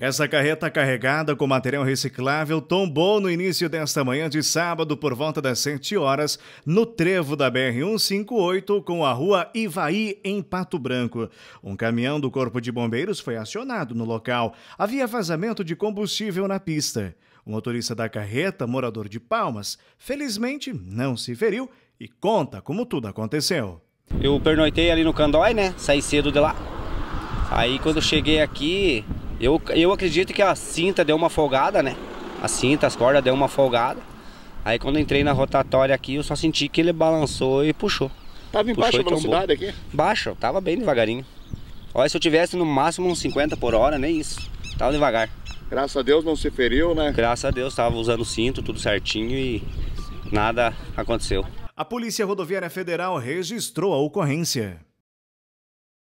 Essa carreta carregada com material reciclável tombou no início desta manhã de sábado por volta das 7 horas no trevo da BR-158 com a rua Ivaí, em Pato Branco. Um caminhão do Corpo de Bombeiros foi acionado no local. Havia vazamento de combustível na pista. O motorista da carreta, morador de Palmas, felizmente não se feriu e conta como tudo aconteceu. Eu pernoitei ali no Candói, né? Saí cedo de lá. Aí quando cheguei aqui, eu, eu acredito que a cinta deu uma folgada, né? A cinta, as cordas deu uma folgada. Aí quando entrei na rotatória aqui, eu só senti que ele balançou e puxou. Tava em puxou baixa velocidade aqui? Baixa, tava bem devagarinho. Olha, se eu tivesse no máximo uns 50 por hora, nem isso. Tava devagar. Graças a Deus não se feriu, né? Graças a Deus, tava usando cinto, tudo certinho e nada aconteceu. A Polícia Rodoviária Federal registrou a ocorrência.